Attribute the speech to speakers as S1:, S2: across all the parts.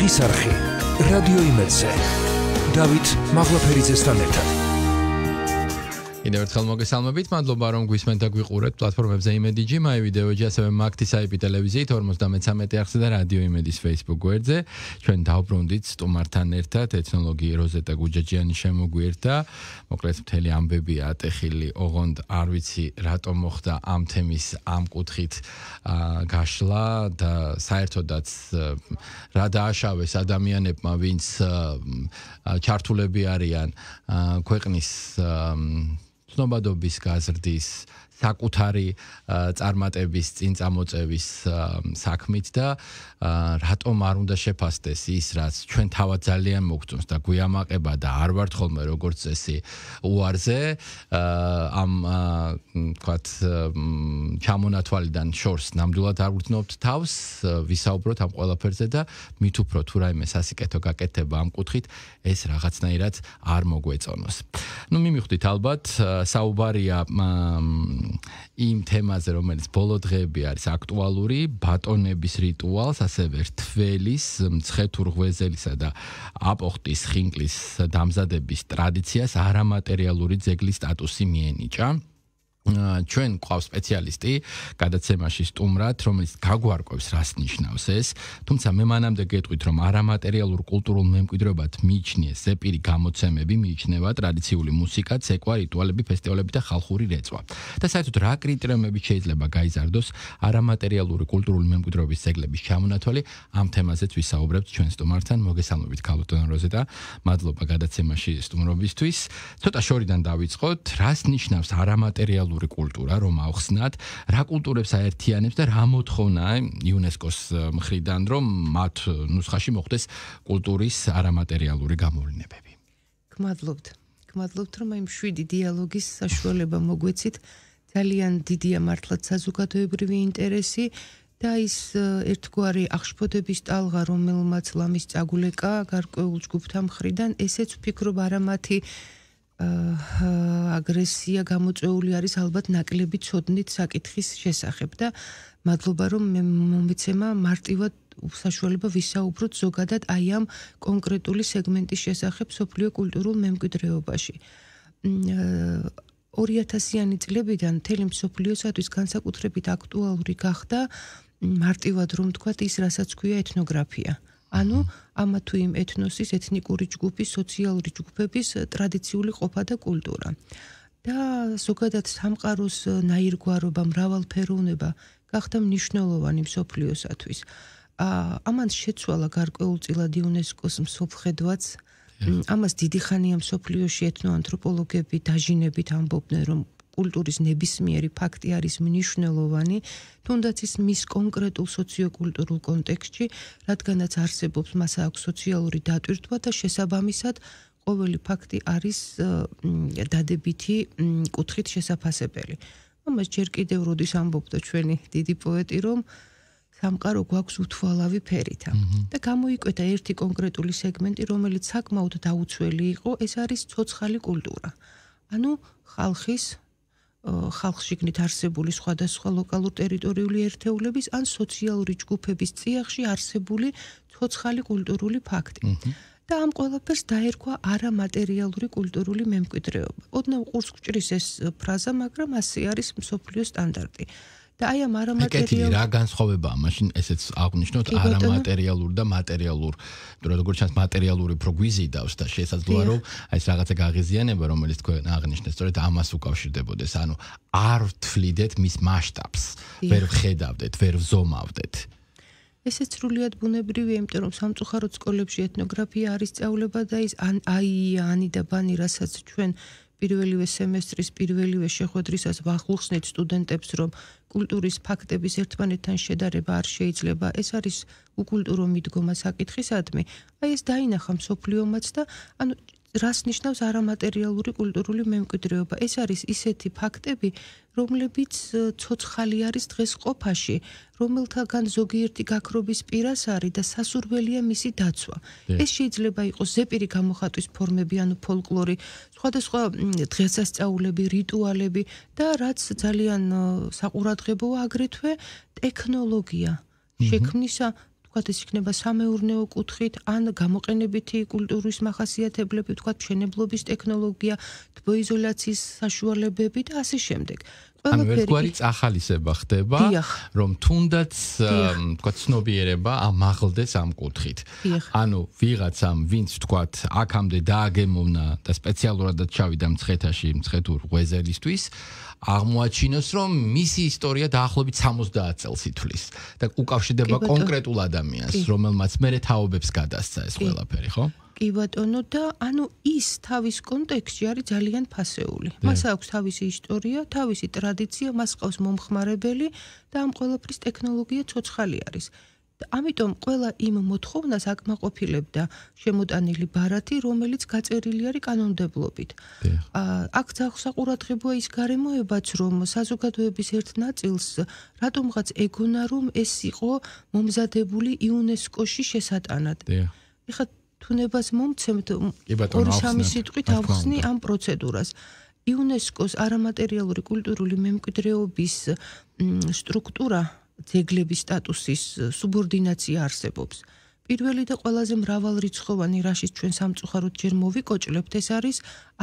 S1: ღის არხი რადიო იმედზე დავით მაღლაფერიძესთან ერთად
S2: კიდევ ერთხელ მოგესალმებით. მადლობა რომ გვისმენთ და გვიყურეთ პლატფორმებზე Imedigi, MyVideo-ში, ასევე Maktis IP ტელევიზიით 53-ახზე და Radio Imedis Facebook გვერდზე. ჩვენ დავბრუნდით სტუმართან ერთად ტექნოლოგიი როზეტა გუჯაჯიანი შემოგვიერთა. მოკლედ მთელი ამბები ატეხილი, ოღონდ არ ვიცი რატომ მოხდა ამ თემის ამ კუთხით გაშლა და საერთოდაც რა დააშავეს ადამიანებმა, ვინც ჩართულები არიან ქვეყნის snobadobbiská zrdīs. საკუთარი წარმატების წინ წამოწევის საქმით და რატომ არ უნდა შეფასდეს ის რაც ჩვენ თავად ძალიან მოგწონს და გვიამაყება და არ ვართ ხოლმე როგორც წესი უარზე ამ თქვათ ჩამონათვალიდან შორს ნამდვილად არ ვგრძნობთ თავს ვისაუბროთ ამ ყველაფერზე და მით უფრო თუ რაიმე სასიკეთო გაკეთება ამ კუთხით ეს რაღაცნაირად არ მოგვეწონოს ну მიმიხვდით ალბათ საუბარია იმ თემაზე რომელიც ბოლო დღეები არის აქტუალური ბატონების რიტუალს ასევე რთველის მცხეთურ ღვეზელისა და აპოხტის ხინკლის დამზადების ტრადიციას არამატერიალური ძეგლის სტატუსი მიენიჭა ჩვენ ყავს სპეციალისტი გადაცემაში სტუმრად, რომელიც გაგვარკვევს, რას ნიშნავს ეს, თუმცა მე მანამდე გეტყვით, რომ არამატერიალურ კულტურულ მემკვიდრეობად მიიჩნიეს ზეპირი გამოცემები, მიიჩნევა ტრადიციული მუსიკა, ცეკვა, რიტუალები, ფესტივალები და ხალხური რეწვა. და საერთოდ რა კრიტერიუმებით შეიძლება გაიზარდოს არამატერიალური კულტურული მემკვიდრეობის ძეგლების ჩამონათვალი? ამ თემაზეც ვისაუბრებთ ჩვენ სტუმართან, მოგესალმებით ქალბატონ როზეტა, მადლობა გადაცემაში სტუმრობისთვის. ცოტა შორიდან დავიწყოთ, რას ნიშნავს არამატერიალური ლოკალური კულტურა რომ ავხსნათ, რა კულტურებს აერთიანებს და რა მოთხოვნა იუნესკოს მხრიდან რომ მათ ნუსხაში მოხდეს კულტურის არამატერიალური გამოვლენები.
S1: გმადლობთ. გმადლობთ რომ აი მშვიდი დიალოგის საშუალება მოგვეცით. ძალიან დიდია მართლაც საზოგადოებრივი ინტერესი და ის ერთგვარი აღშფოთების ტალღა, რომელმაც ლამის წაგულეკა გარკვეულ ჯგუფთან მხრიდან ესეც ვფიქრობ არამათი აგრესია გამოწეული არის ალბათ ნაკლები ცოდნით საკითხის შესახებ და მადლობა რომ მე მომეცემა მარტივად უსაშუალება ვისაუბროთ ზოგადად აი ამ კონკრეტული სეგმენტის შესახებ სოფლიო კულტურულ მემკვიდრეობაში 2000-იანი წლებიდან თელი სოფლიოსათვის განსაკუთრებით აქტუალური გახდა მარტივად რომ თქვა ის რასაც ქვია ეთნოგრაფია. აა ანუ ამა თუ იმ ეთნოსის, ეთნიკური ჯგუფის, სოციალური ჯგუფების ტრადიციული ყოფა და კულტურა. და ზოგადად სამყაროს ნაირგვარობა, მრავალფეროვნება გახდა მნიშვნელოვანი მსოფლიოსათვის. ა ამან შეცვალა გარკვეულწილად იუნესკოს მსოფლხედვაც. ამას დიდი ხანია მსოფლიოში ეთნოანთროპოლოგები დაჟინებით ამბობდნენ, რომ კულტურის ნებისმიერი ფაქტი არის მნიშვნელოვანი, თუნდაც ის მის კონკრეტულ სოციოკულტურულ კონტექსტში, რადგანაც არსებობს მას აქვს სოციალური დატვირთვა და შესაბამისად ყოველი ფაქტი არის დადებითი კუთხით შესაფასებელი. ამას ჯერ კიდევ როდის ამბობდა ჩვენი დიდი პოეტი, რომ სამყარო გვაქვს უთვალავი ფერითა და გამოიკვეთა ერთი კონკრეტული სეგმენტი, რომელიც საკმაოდ დაუცველი იყო, ეს არის ცოცხალი კულტურა. ანუ ხალხის ხალხშიგნით არსებული სხვადასხვა ლოკალურ ტერიტორიული ერთეულების ან სოციალური ჯგუფების წიაღში არსებული თოცხალი კულტურული ფაქტი. და ამ ყველაფერს დაერქვა არამატერიალური კულტურული მემკვიდრეობა. ოდნავ ყურს გჭრის ეს ფრაზა, მაგრამ ასე არის მსოფლიო სტანდარტი. და აი ამ არამატერიალური რა
S2: განსხვავებაა მაშინ ესეც აღნიშნოთ არამატერიალურ და მატერიალურ მეტყველო როგორც ჩანს მატერიალური უფრო გვიზიდავს და შესაძლოა რომ ეს რაღაცა გაღიზიანება რომელიც თქვენ აღნიშნეთ სწორედ ამას უკავშირდებოდეს ანუ არ ვთლიდეთ მის მასშტაბს ვერ ხედავდეთ ვერ ზომავდეთ
S1: ესე ცრულად ბუნებრივია, იმიტომ რომ სამწუხარო სკოლებში ეთნოგრაფია არის წავლება და ის აი ანი და ბანი, რასაც ჩვენ პირველივე სემესტრის პირველივე შეხვედრისას ვახურხნით სტუდენტებს, რომ კულტურის ფაქტების ერთმანეთთან შედარება არ შეიძლება. ეს არის უკულტურო მიდგომა საკითხისადმი. აი ეს დაინახა მსოფლიომაც და ანუ რას ნიშნავს არამატერიალური კულტურული მემკვიდრეობა? ეს არის ისეთი ფაქტები, რომლებიც ცოცხალი არის დღეს ყოფაში, რომელთაგან ზოგიერთი გაქრობის პირას არის და სასურველია მისი დაცვა. ეს შეიძლება იყოს ზეპირი გამოხატვის ფორმები, ანუ ფოლკლორი, სხვადასხვა დღესასწაულები, რიტუალები და რაც ძალიან საყურადღებოა, აგრეთვე ტექნოლოგია. შექმნისა ვთქვათ, ეს იქნება სამეურნეო კუთხით, ან გამოყენებითი კულტურის მახასიათებლები, ვთქვათ, მშენებლობის ტექნოლოგია, თბოიზოლაციის საშუალებები და ასე შემდეგ. ან ვერგვარი
S2: წახალისება ხდება რომ თუნდაც თქვა ცნობიერება ამაღლდეს ამ კუთხით. ანუ ვიღაცამ ვინც თქვა აქამდე დააგემოვნა და სპეციალურადაც ჩავიდა მცხეთაში მცხეთურ ღვეზელისთვის აღმოაჩინოს რომ მისი ისტორია დაახლოებით 70 წელს ითვლის და უკავშირდება კონკრეტულ ადამიანს რომელმაც მეერე თაობებს გადასცა ეს ყველაფერი ხო?
S1: კი ბატონო და ანუ ის თავის კონტექსტში არის ძალიან ფასეული. მას აქვს თავისი ისტორია, თავისი ტრადიცია, მას ყავს მომხმარებელი და ამ ყველაფრის ტექნოლოგია ცოცხალი არის. ამიტომ ყველა იმ მოთხოვნას აკმაყოფილებდა შემოტანილი ბარათი, რომელიც გაწერილი არის კანონმდებლობით. აქ ძახსაყურადღებოა ის გარემოებაც, რომ საზოგადოების ერთ ნაწილს რატომღაც ეგონა, რომ ეს იყო მომზადებული იუნესკოში შესატანად. ეხლა თუნებას მომცემთ ორი სამი სიტყვით ავხსნი ამ პროცედურას იუნესკოს არამატერიალური კულტურული მემკვიდრეობის სტრუქტურა ძეგლების სტატუსის субординация არსებობს. პირველი და ყველაზე მრავალრიცხოვანი რაშის ჩვენ სამწუხაროდ ჯერ მოვიკოჭლებთ ეს არის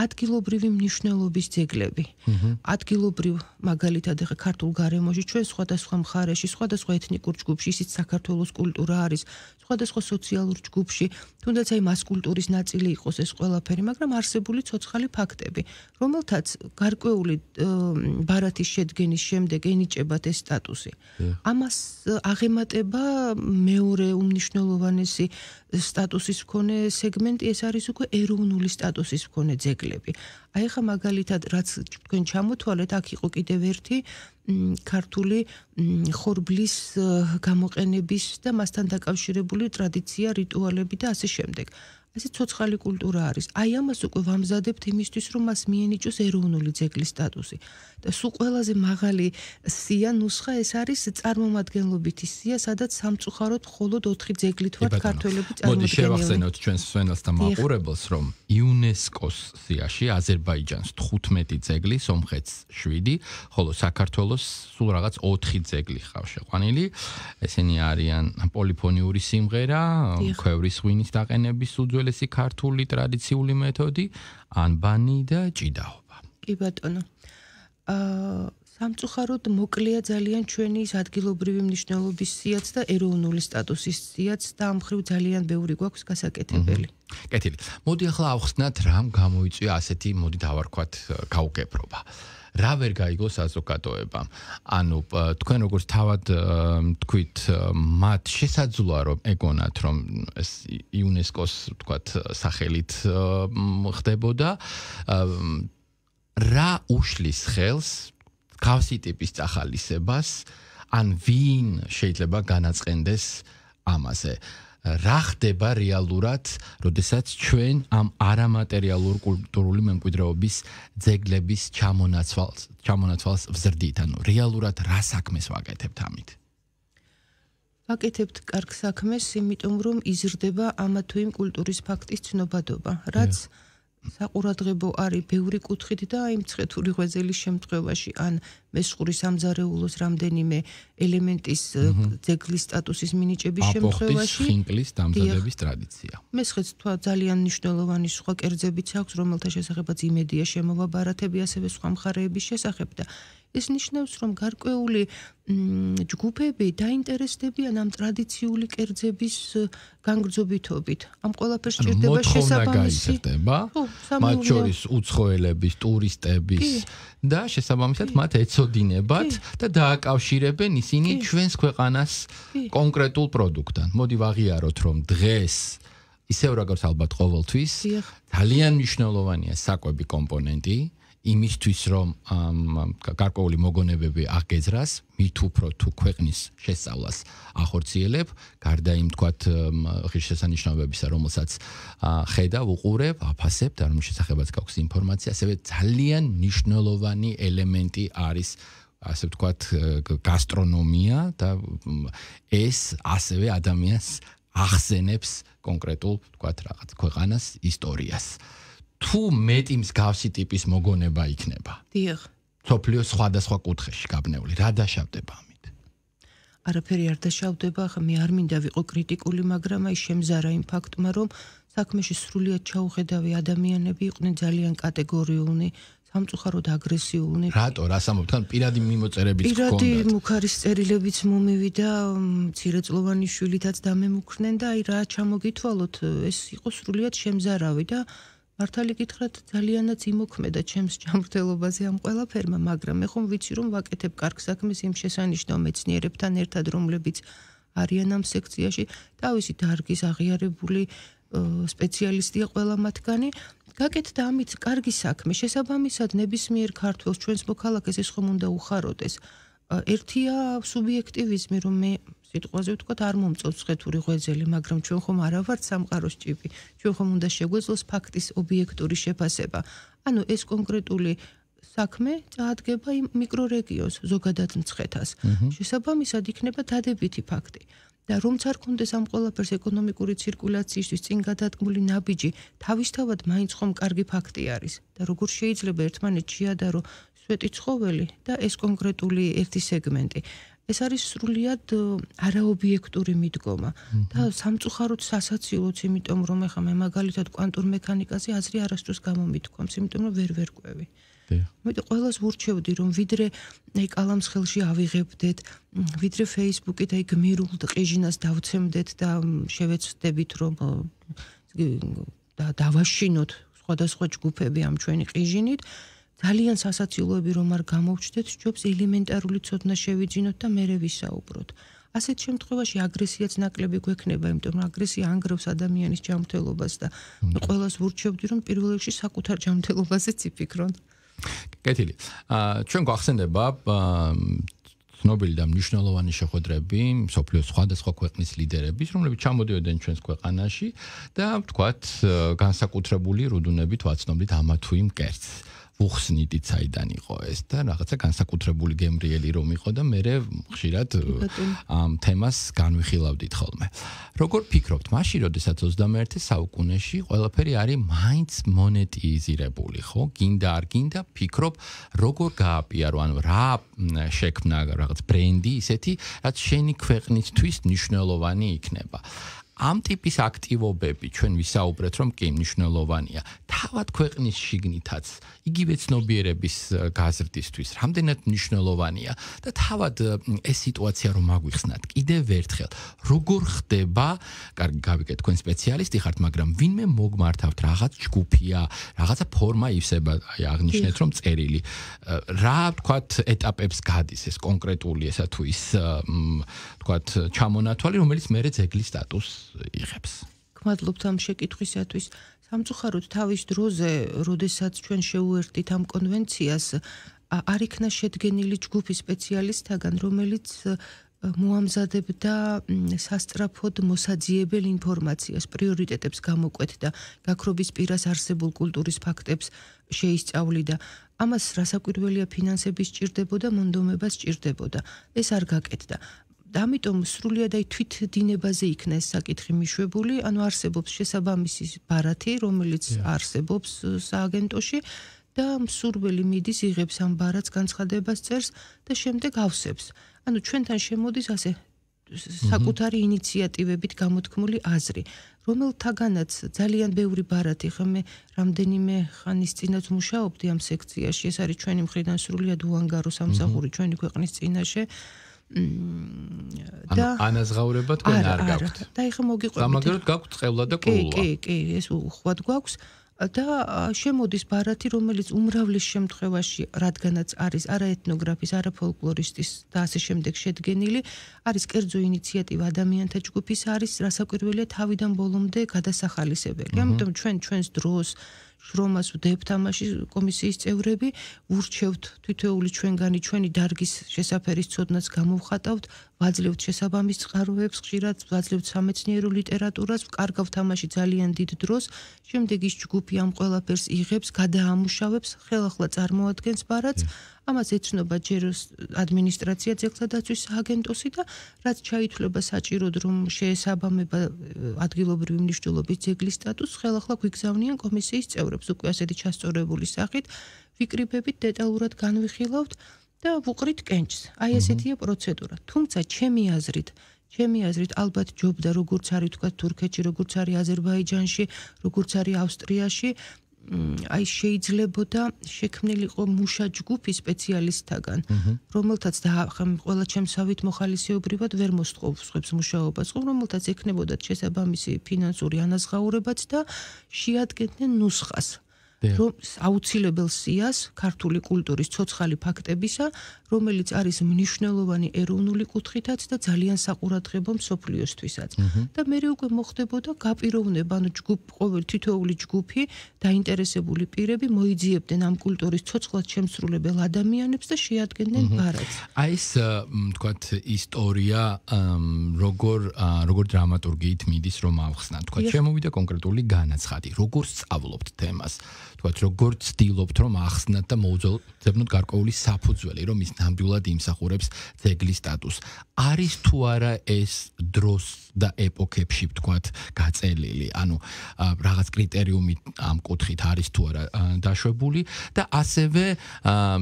S1: ადგილობრივი მნიშვნელობის ძეგლები. ადგილობრივ მაგალითად ეხა ქართულ გარემოში ჩვენ სხვადასხვა მხარეში, სხვადასხვა ეთნიკურ ჯგუფში, ისიც საქართველოს კულტურა არის, სხვადასხვა სოციალურ ჯგუფში, თუნდაც აი მას კულტურის ნაწილი იყოს ეს ყველაფერი, მაგრამ არსებული ცოცხალი ფაქტები, რომელთაც გარკვეული ბარათის შედგენის შემდეგ ენიჭებათ ეს სტატუსი. ამას აღემატება მეორე უმნიშვნელოვანი უმთავრესი სტატუსის მქონე სეგმენტი ეს არის უკვე ეროვნული სტატუსის მქონე ძეგლები. აი ხა მაგალითად რაც თქვენ ჩამოთვალეთ, აქ იყო კიდევ ერთი ქართული ხორბლის გამოყენების და მასთან დაკავშირებული ტრადიცია, რიტუალები და ასე შემდეგ. ესე ცოცხალი კულტურა არის. აი ამას უკვე ვამზადებთ იმისთვის, რომ მას მიენიჭოს ეროვნული ძეგლის სტატუსი. და სულ ყველაზე მაღალი სია ნუსხა ეს არის წარმომადგენლობითი სია, სადაც სამწუხაროდ მხოლოდ 4 ძეგლით ვართ ქართველები წარმოადგენილი. მოდი შევახსენოთ
S2: ჩვენს სვენელთა მაყურებელს, რომ იუნესკოს სიაში აზერბაიჯანს 15 ძეგლი, სომხეთს 7, ხოლო საქართველოს სულ რაღაც 4 ძეგლი ხავს შეყვანილი. ესენი არიან პოლიფონიური სიმღერა, ქვევრის ღვინის დაყენების უძველესი უძველესი ქართული ტრადიციული მეთოდი ანბანი და
S1: ჭიდაობა. კი ბატონო. აა სამწუხაროდ მოკლია ძალიან ჩვენი ის ადგილობრივი მნიშვნელობის სიაც და ეროვნული სტატუსის სიაც და ამხრივ ძალიან ბევრი გვაქვს გასაკეთებელი.
S2: კეთილი. მოდი ახლა ავხსნათ რამ გამოიწვია ასეთი მოდი დავარქვათ გაუგებრობა. აა რა ვერ გაიგო საზოგადოებამ. ანუ თქვენ როგორც თავად თქვით, მათ შესაძლოა რომ ეგონათ რომ ეს იუნესკოს თქვათ სახელით ხდებოდა რა უშლის ხელს კავსი ტიპის წახალისებას ან ვინ შეიძლება განაცხენდეს ამაზე. რა ხდება რეალურად, როდესაც ჩვენ ამ არამატერიალურ კულტურული მემკვიდრეობის ძეგლების ჩამონაცვალს, ჩამონაცვალს ვზრდით, ანუ რეალურად რა საქმეს
S1: ვაკეთებთ ამით? ვაკეთებთ კარგ საქმეს, იმიტომ რომ იზრდება ამა თუ იმ კულტურის ფაქტის ცნობადობა, რაც yeah. საყურადღებო არის ბევრი კუთხით და აი მცხეთური ღვეძლის შემთხვევაში ან მესხური სამზარეულოს რამდენიმე ელემენტის ძეგლის სტატუსის მინიჭების შემთხვევაში ხინკლის დამზადების ტრადიცია. მესხეთს თვა ძალიან მნიშვნელოვანი სხვა კერძებიც აქვს, რომელთა შესახებაც იმედია შემოვაბარათები ასევე სხვა მხარეების შესახებ და ეს ნიშნავს, რომ გარკვეული ჯგუფები დაინტერესდებიან ამ ტრადიციული კერძების განგზობიტობით. ამ ყველაფერს ჭირდება შესაბამისი.
S2: მათ შორის უცხოელების, ტურისტების და შესაბამისად მათ ეწოდინებათ და დააკავშირებენ ისინი ჩვენს ქვეყანას კონკრეტულ პროდუქტთან. მოდი ვაღიაროთ, რომ დღეს ისევ როგორც ალბათ ყოველთვის ძალიან მნიშვნელოვანია საკვები კომპონენტი. იმისთვის რომ გარკვეული მოგონებები აღგეძრას, მით უფრო თუ ქვეყნის შესწავლას ახორციელებ, გარდა იმ თქვათ ღირსშესანიშნაობებისა, რომელსაც ხედავ, უყურებ, აფასებ და რომ შესაძლებაც გაქვს ინფორმაცია, ასევე ძალიან მნიშვნელოვანი ელემენტი არის ასე ვთქვათ გასტრონომია და ეს ასევე ადამიანს ახსენებს კონკრეტულ, ვთქვათ, რაღაც ქვეყანას ისტორიას. აა თუ მეტი მსგავსი ტიპის მოგონება იქნება. დიახ. სოფლიო სხვადასხვა კუთხეში გაბნეული. რა დაშავდება ამით?
S1: არაფერი არ დაშავდება, ხა მე არ მინდა ვიყო კრიტიკული, მაგრამ აი შემზარა იმ ფაქტმა, რომ საქმეში სრულიად ჩაუღედავი ადამიანები იყვნენ ძალიან კატეგორიულნი. სამწუხაროდ აგრესიულნი.
S2: რატო? რას ამბობთ? ან პირადი მიმოწერებიც ხონდათ. პირადი
S1: მუხარის წერილებიც მომივიდა, ცირეწლოვანი შვილითაც დამემუქრნენ და აი რა ჩამოგითვალოთ, ეს იყო სრულიად შემზარავი და მართალი გითხრათ ძალიანაც იმოქმედა ჩემს ჯანმრთელობაზე ამ ყველაფერმა მაგრამ მე ხომ ვიცი რომ ვაკეთებ კარგ საქმეს იმ შესანიშნავ მეცნიერებთან ერთად რომლებიც არიან ამ სექციაში თავისი დარგის აღიარებული სპეციალისტია ყველა მათგანი გაკეთდა ამით კარგი საქმე შესაბამისად ნებისმიერ ქართველს ჩვენს მოქალაქეს ის ხომ უნდა უხაროდეს ერთია სუბიექტივიზმი რომ მე სიტყვაზე ვთქვათ არ მომწონს ხეთური ღვეძელი მაგრამ ჩვენ ხომ არა ვართ სამყაროს ჭიპი ჩვენ ხომ უნდა შეგვეძლოს ფაქტის ობიექტური შეფასება ანუ ეს კონკრეტული საქმე წაადგება იმ მიკრორეგიონს ზოგადად მცხეთას შესაბამისად იქნება დადებითი ფაქტი და რომცა არ კონდეს ამ ყველაფერს ეკონომიკური ცირკულაციისთვის წინ გადადგმული ნაბიჯი თავისთავად მაინც ხომ კარგი ფაქტი არის და როგორ შეიძლება ერთმანეთ შეადარო სვეტიცხოველი და ეს კონკრეტული ერთი სეგმენტი ეს არის სრულიად არაობიექტური მიდგომა და სამწუხაროდ სასაცილოც, იმიტომ რომ ეხა მე მაგალითად кванტურ მექანიკაზე აზრი არასდროს გამომიტკომს, იმიტომ რომ ვერ ვერ ყვევი. დიახ. მე ყველას ვურჩევდი რომ ვიდრე აი კალამს ხელში ავიღებდეთ, ვიდრე Facebook-ით აი გმირულ ტყეჟინას დავცემდეთ და შევეცდებით რომ და დავაშინოთ სხვადასხვა ჯგუფები ამ ჩვენი ტყეჟინით. ძალიან სასაცილოები რომ არ გამოვჩდეთ, ჯობს ელემენტარული ცოდნა შევიძინოთ და მერე ვისაუბროთ. ასეთ შემთხვევაში აგრესიაც ნაკლები გვექნება, იმიტომ რომ აგრესია ანგრევს ადამიანის ჯანმრთელობას და ყოველას ვურჩევდი რომ პირველ რიგში საკუთარ ჯანმრთელობაზე ციფიქრონ.
S2: კეთილი. აა ჩვენ გვახსენდება ცნობილი და მნიშვნელოვანი შეხვედრები სოფლიო სხვადასხვა ქვეყნის ლიდერების, რომლებიც ჩამოდიოდნენ ჩვენს ქვეყანაში და თქვათ განსაკუთრებული რუდუნებით ვაცნობდით ამათუ იმ კერცს. უხსნიდით საიდან იყო ეს და რაღაცა განსაკუთრებული გემრიელი რომ იყო და მე ხშირად ამ თემას განვიხილავდით ხოლმე. როგორ ფიქრობთ, მაშინ როდესაც 21-ე საუკუნეში ყველაფერი არის მაინც მონეტიზირებული, ხო? გინდა არ გინდა, ფიქრობ, როგორ გააპიარო, ანუ რა შექმნა რაღაც ბრენდი ისეთი, რაც შენი ქვეყნისთვის მნიშვნელოვანი იქნება. ამ ტიპის აქტივობები ჩვენ ვისაუბრეთ რომ კი მნიშვნელოვანია თავად ქვეყნის შიგნითაც იგივე ცნობიერების გაზრდისთვის რამდენად მნიშვნელოვანია და თავად ეს სიტუაცია რომ აგვიხსნათ კიდევ ერთხელ როგორ ხდება კარგი გავიგე თქვენ სპეციალისტი ხართ მაგრამ ვინმე მოგმართავთ რაღაც ჯგუფია რაღაცა ფორმა ივსება აი აღნიშნეთ რომ წერილი რა თქვათ ეტაპებს გადის ეს კონკრეტული ესა თუ ის თქვათ ჩამონათვალი რომელიც მეરે ძეგლის სტატუსს იღებს.
S1: გმადლობთ ამ შეკითხვისათვის. სამწუხაროდ თავის დროზე, როდესაც ჩვენ შეუერთდით ამ კონვენციას, არ იქნა შედგენილი ჯგუფი სპეციალისტთაგან, რომელიც მოამზადებდა სასტრაფოდ მოსაძიებელ ინფორმაციას, პრიორიტეტებს გამოკვეთდა, გაქრობის პირას არსებულ კულტურის ფაქტებს შეისწავლიდა. ამას რასაკვირველია ფინანსები სჭირდებოდა, მონდომება სჭირდებოდა. ეს არ გაკეთდა. ამიტომ სრულიად აი თვით დინებაზე იქნა ეს საკითხი მიშვებული, ანუ არსებობს შესაბამისი ბარათი, რომელიც არსებობს სააგენტოში და მსურველი მიდის იღებს ამ ბარათს განცხადებას წერს და შემდეგ ავსებს. ანუ ჩვენთან შემოდის ასე საკუთარი ინიციატივებით გამოთქმული აზრი, რომელთაგანაც ძალიან ბევრი ბარათი ხმე რამდენიმე ხანის წინაც მუშაობდი ამ სექციაში, ეს არის ჩვენი მხრიდან სრულიად უანგარო სამსახური ჩვენი ქვეყნის წინაშე. და
S2: ანაზღაურება თქვენ არ გაქვთ.
S1: და ეხა მოგიყვებით. სამაგერო გაქვთ წევლა და კულა. კი, კი, კი, ეს უხვად გვაქვს. და შემოდის ბარათი, რომელიც უმრავლეს შემთხვევაში, რადგანაც არის არაეთნოგრაფის, არაფოლკლორისტის და ასე შემდეგ შედგენილი, არის კერძო ინიციატივა ადამიანთა ჯგუფის არის, რასაკვირველია, თავიდან ბოლომდე გადასახალისებელი. ამიტომ ჩვენ ჩვენს დროს, შრომას ვდებთ ამაში კომისიის წევრები, ურჩევთ თითოეული ჩვენგანი ჩვენი დარგის შესაფერის ცოდნას გამოვხატავთ, ვაძლევთ შესაბამის წყაროებს, ხშირად ვაძლევთ სამეცნიერო ლიტერატურას, კარგავთ ამაში ძალიან დიდ დროს, შემდეგ ის ჯგუფი ამ ყველაფერს იღებს, გადაამუშავებს, ხელახლა წარმოადგენს პარაც ამას ეცნობა ჯეროს ადმინისტრაცია ძეგლთაცვის აგენტოსი და რაც ჩაითვლება საჭიროდ რომ შეესაბამება ადგილობრივი მნიშვნელობის ძეგლის სტატუსს ხელახლა გვიგზავნიან კომისიის წევრებს უკვე ასეთი ჩასწორებული სახით ვიკრიფებით დეტალურად განვიხილავთ და ვუყრით კენჭს აი ესეთია პროცედურა თუმცა ჩემი აზრით ჩემი აზრით ალბათ ჯობდა როგორც არის თქვა თურქეთში, როგორც არის აზერბაიჯანში, როგორც არის ავსტრიაში, აი შეიძლებოდა შექმნილიყო მუშა ჯგუფი სპეციალისტთაგან რომელთაც და ყველა ჩემსავით მოხალისეობრივად ვერ მოსწყობ სხვებს მუშაობას ხო რომელთაც ექნებოდათ შესაბამისი ფინანსური ანაზღაურებაც და შეადგენდნენ ნუსხას რომ აუცილებელ სიას ქართული კულტურის ცოცხალი ფაქტებისა, რომელიც არის მნიშვნელოვანი ეროვნული კუთხითაც და ძალიან საყურადღებო მსოფლიოსთვისაც. და მე როგორი მოხდებოდა გაპიროვნება, ანუ ჯგუფ ყოველ თითოეული ჯგუფი დაინტერესებული პირები მოიძიებდნენ ამ კულტურის ცოცხლად შემსრულებელ ადამიანებს და შეადგენდნენ ბარათს.
S2: აი ეს თქვათ ისტორია როგორ როგორ დრამატურგიით მიდის რომ ავხსნათ. თქვათ შემოვიდა კონკრეტული განაცხადი, როგორ სწავლობთ თემას. თქვათ როგორ ცდილობთ რომ ახსნათ და მოუძებნოთ გარკვეული საფუძველი რომ ის ნამდვილად იმსახურებს ძეგლის სტატუსს არის თუ არა ეს დროს და ეპოქებში თქვათ გაწელილი ანუ რაღაც კრიტერიუმი ამ კუთხით არის თუ არა დაშვებული და ასევე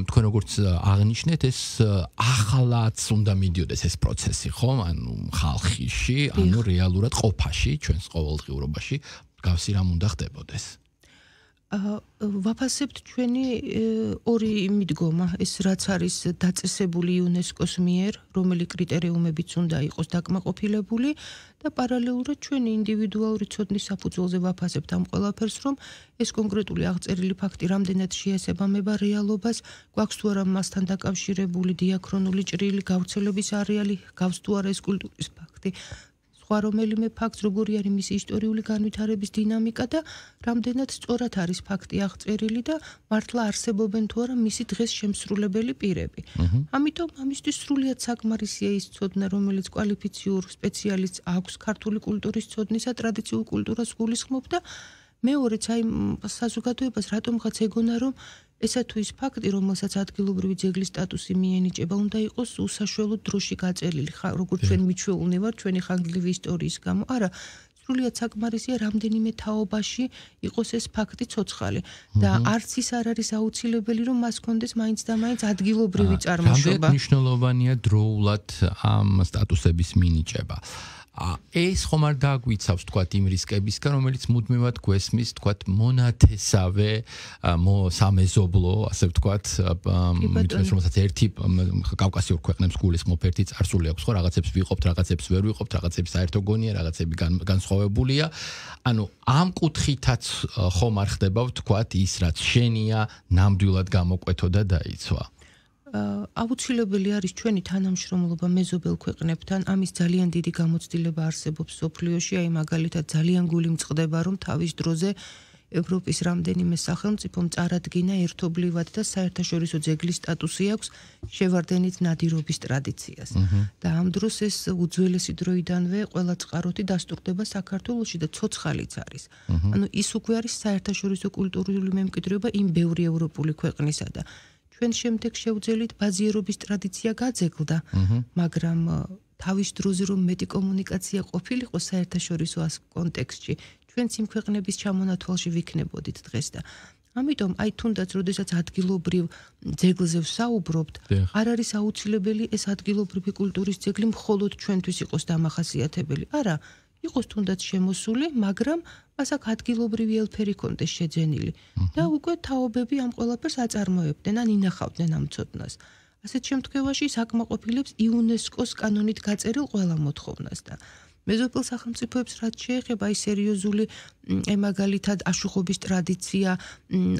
S2: თქვენ როგორც აღნიშნეთ ეს ახალაც უნდა მიდიოდეს ეს პროცესი ხო ანუ ხალხიში ანუ რეალურად ყოფაში ჩვენს ყოველდღიურობაში გავსი რამ უნდა ხდებოდეს.
S1: ვაფასებთ ჩვენი ორი მიდგომა, ეს რაც არის დაწესებული UNESCO-ს მიერ, რომელი კრიტერიუმებიც უნდა იყოს დაკმაყოფილებული და პარალელურად ჩვენი ინდივიდუალური ცოდნის საფუძველზე ვაფასებთ ამ ყველაფერს, რომ ეს კონკრეტული აღწერილი ფაქტი რამდენად შეესაბამება რეალობას, გვაქვს თუ არა მასთან დაკავშირებული დიაქრონული ჭრილი გავრცელების არეალი, გავს თუ არა ეს კულტურის ფაქტი, სხვა რომელიმე ფაქტს, როგორი არის მისი ისტორიული განვითარების დინამიკა და რამდენად სწორად არის ფაქტი აღწერილი და მართლა არსებობენ თუ არა მისი დღეს შემსრულებელი პირები. ამიტომ ამისთვის სრულიად საკმარისია ის ცოდნა, რომელიც კვალიფიციურ სპეციალისტს აქვს ქართული კულტურის ცოდნისა, ტრადიციულ კულტურას გულისხმობ და მეორეც აი საზოგადოებას რატომღაც ეგონა რომ ესა თუ ის ფაქტი, რომელსაც ადგილობრივი ძეგლის სტატუსი მიენიჭება, უნდა იყოს უსაშველო დროში გაწერილი, როგორც ჩვენ მიჩვეულნი ვართ ჩვენი ხანგრძლივი ისტორიის გამო. არა, სრულიად საკმარისია რამდენიმე თაობაში იყოს ეს ფაქტი ცოცხალი და არც ის არ არის აუცილებელი, რომ მას კონდეს მაინც და მაინც ადგილობრივი წარმოშობა. რამდენი
S2: მნიშვნელოვანია დროულად ამ სტატუსების მინიჭება. აა ეს ხომ არ დააგვიცავს თქვათ იმ რისკებისგან რომელიც მუდმივად გვესმის თქვათ მონათესავე სამეზობლო ასე ვთქვათ მიწვის რომელსაც ერთი კავკასიურ ქვეყნებს გულისხმობ ერთი წარსული აქვს ხო რაღაცებს ვიყოფთ რაღაცებს ვერ ვიყოფთ რაღაცებს საერთო გონია რაღაცები განსხვავებულია ანუ ამ კუთხითაც ხომ არ ხდება ვთქვათ ის რაც შენია ნამდვილად გამოკვეთო და დაიცვა
S1: აუცილებელი არის ჩვენი თანამშრომლობა მეზობელ ქვეყნებთან. ამის ძალიან დიდი გამოცდილება არსებობს სოფლიოში, აი მაგალითად ძალიან გული მწყდება რომ თავის დროზე ევროპის რამდენიმე სახელმწიფომ წარადგინა ერთობლივად და საერთაშორისო ძეგლის სტატუსი აქვს შევარდენით ნადირობის ტრადიციას. და ამ დროს ეს უძველესი დროიდანვე ყველა წყაროთი დასტურდება საქართველოსში და ცოცხალიც არის. ანუ ის უკვე არის საერთაშორისო კულტურული მემკვიდრეობა იმ ბევრი ევროპული ქვეყნისა და ჩვენ შემდეგ შევძელით ბაზიერობის ტრადიცია გაძეგლდა მაგრამ თავის დროზე რომ მეტი კომუნიკაცია ყოფილიყო საერთაშორისო კონტექსტში ჩვენც იმ ქვეყნების ჩამონათვალში ვიქნებოდით დღეს და ამიტომ აი თუნდაც როდესაც ადგილობრივ ძეგლზე ვსაუბრობთ არ არის აუცილებელი ეს ადგილობრივი კულტურის ძეგლი მხოლოდ ჩვენთვის იყოს დამახასიათებელი არა იყოს თუნდაც შემოსული მაგრამ ას აქ ადგილობრივი ელფერი კონდეს შეძენილი და უკვე თაობები ამ ყველაფერს აწარმოებდნენ ან ინახავდნენ ამ ცოდნას. ასეთ შემთხვევაში საკმაყოფილებს იუნესკოს კანონით გაწერილ ყველა მოთხოვნას და მეზობელ სახელმწიფოებს რაც შეეხება აი სერიოზული ე მაგალითად აშუღობის ტრადიცია,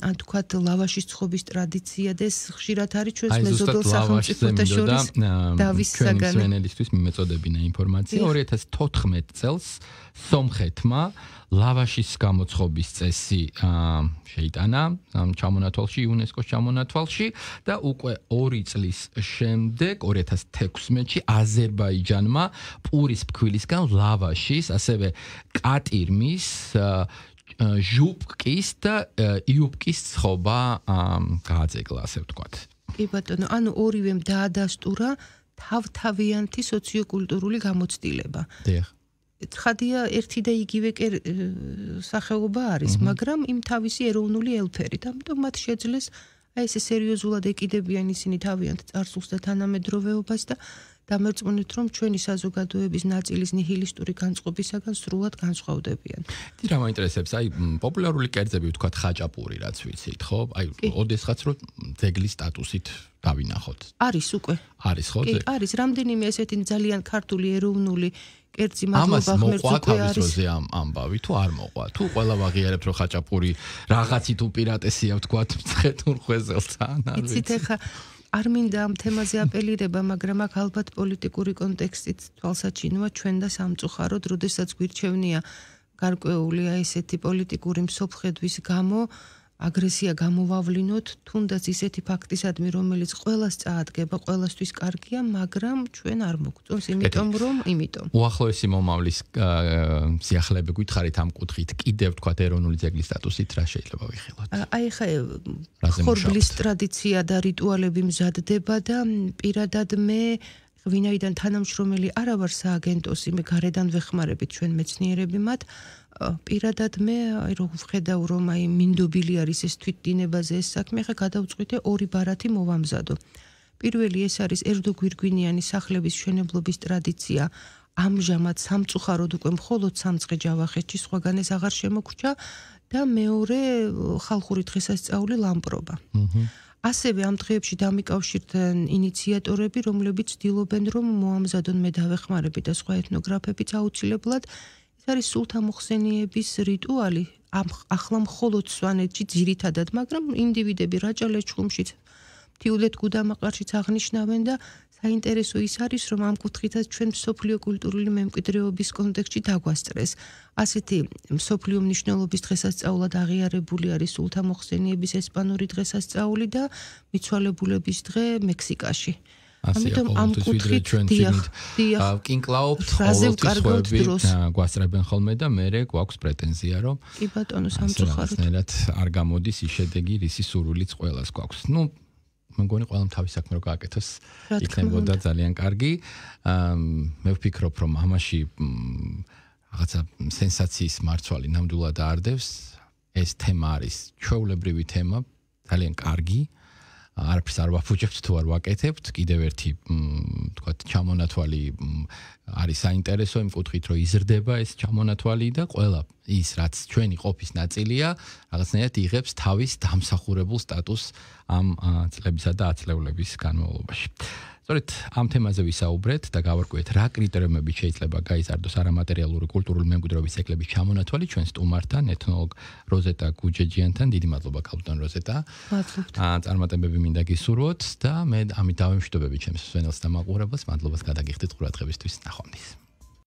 S1: ან თქვათ ლავაშის ცხობის ტრადიცია და ეს ხშირად არის ჩვენს მეზოდელ სახელმწიფოთა შორის დავისაგან. ჩვენ ისვენელისთვის
S2: მიმეწოდებინა ინფორმაცია 2014 წელს სომხეთმა ლავაშის გამოცხობის წესი შეიტანა ამ ჩამონათვალში იუნესკოს ჩამონათვალში და უკვე 2 წლის შემდეგ 2016-ში აზერბაიჯანმა პურის ფქვილისგან ლავაშის ასევე კატირმის ჟუპკის და იუპკის ხობა გააძეგლა, ასე ვთქვათ.
S1: კი ბატონო, ანუ ორივემ დაადასტურა თავთავიანთი სოციოკულტურული გამოცდილება. დიახ. ცხადია, ერთი და იგივე კერ სახეობა არის, მაგრამ იმ თავისი ეროვნული ელფერი და ამიტომ მათ შეძლეს აი ესე სერიოზულად ეკიდებიან ისინი თავიანთ წარსულს და თანამედროვეობას და დამარწმუნეთ, რომ ჩვენი საზოგადოების ნაწილის ნიჰილისტური განწყობისაგან სრულად განსხვავდებიან.
S2: დიდი რამ აინტერესებს, აი პოპულარული კერძები ვთქვათ ხაჭაპური, რაც ვიცით, ხო? აი ოდესღაც რომ ძეგლის სტატუსით დავინახოთ. არის უკვე. არის ხო? კი,
S1: არის. რამდენიმე ესეთი ძალიან ქართული ეროვნული კერძი მაგობა ხმერც უკვე არის
S2: ამ ამბავი თუ არ მოყვა თუ ყველა ვაღიარებთ რომ ხაჭაპური რაღაცით უპირატესია თქვათ ცხეთურ ხეზელთან
S1: არის იცით ხა არ მინდა ამ თემაზე აპელირება, მაგრამ აქ ალბათ პოლიტიკური კონტექსტით თვალსაჩინოა ჩვენ და სამწუხაროდ, როდესაც გვირჩევნია გარკვეულია ესეთი პოლიტიკური მსოფლხედვის გამო, აგრესია გამოვავლინოთ თუნდაც ისეთი ფაქტისადმი რომელიც ყოველას წაადგება ყოველასთვის კარგია მაგრამ ჩვენ არ მოგწონს იმიტომ რომ იმიტომ
S2: უახლოესი მომავლის სიახლეები გითხარით ამ კუთხით კიდევ თქვა ეროვნული ძეგლის სტატუსით რა შეიძლება ვიხილოთ
S1: აი ხა ხორბლის ტრადიცია და რიტუალები მზადდება და პირადად მე ვინაიდან თანამშრომელი არა ვარ სააგენტოსი მე გარედან ვეხმარებით ჩვენ მეცნიერები მათ პირადად მე აი რო ვხედავ რომ აი მინდობილი არის ეს თვითდინებაზე ეს საქმე ხა გადავწყვიტე ორი ბარათი მოვამზადო პირველი ეს არის ერდო გვირგვინიანი სახლების შენებლობის ტრადიცია ამჟამად სამწუხაროდ უკვე მხოლოდ სამწყე ჯავახეთში სხვაგან ეს აღარ შემოგვჭა და მეორე ხალხური დღესასწაული ლამპრობა ასევე ამ დღეებში დამიკავშირდ ინიციატორები რომლებიც ცდილობენ რომ მოამზადონ მე დავეხმარები და სხვა ეთნოგრაფებიც აუცილებლად არის სულთა მოხსენიების რიტუალი ახლა მხოლოდ სვანეთში ძირითადად მაგრამ ინდივიდები რაჭალეჩხუმშიც თიულეთ გუდამაყარშიც აღნიშნავენ და საინტერესო ის არის რომ ამ კუთხითაც ჩვენ სოფლიო კულტურული მემკვიდრეობის კონტექსტში დაგვასწრეს ასეთი სოფლიო მნიშვნელობის დღესასწაულად აღიარებული არის სულთა მოხსენიების ესპანური დღესასწაული და მიცვალებულების დღე მექსიკაში ამიტომ ამ კუთხით ჩვენ ვიმით
S2: კინკლაუბთ ყოველთვის ხვევი გვასწრებენ ხოლმე და მე გვაქვს პრეტენზია რომ
S1: კი ბატონო სამწუხაროდ
S2: ნერად არ გამოდის ის შედეგი რისი სურვილიც ყოველას გვაქვს ნუ მე მგონი ყველამ თავის საქმე რო გააკეთოს იქნებოდა ძალიან კარგი მე ვფიქრობ რომ ამაში რაღაცა სენსაციის მარცვალი ნამდვილად არდევს ეს თემა არის ჩვეულებრივი თემა ძალიან კარგი აა არაფერს არ ვაფუჭებთ თუ არ ვაკეთებთ. კიდევ ერთი თქვა ჩამონათვალი არის საინტერესო იმ კუთხით, რომ იზრდება ეს ჩამონათვალი და ყველა ის რაც ჩვენი ყოფის ნაწილია, რაღაცნაირად იღებს თავის დამსახურებულ სტატუს ამ წლებისა და აწლეულების განმავლობაში. სწორედ ამ თემაზე ვისაუბრეთ და გავარკვიეთ რა კრიტერიუმები შეიძლება გაიზარდოს არამატერიალური კულტურული მემკვიდრეობის ეკლების ჩამონათვალი ჩვენ სტუმართან ეთნოლოგ როზეტა გუჯეჯიანთან დიდი მადლობა ქალბატონ როზეტა. მადლობთ. ან წარმატებები მინდა გისურვოთ და მე ამით დავემშვიდობები ჩემს სვენელს და მაყურებელს. მადლობას გადაგიხდით ყურადღებისთვის. ნახვამდის.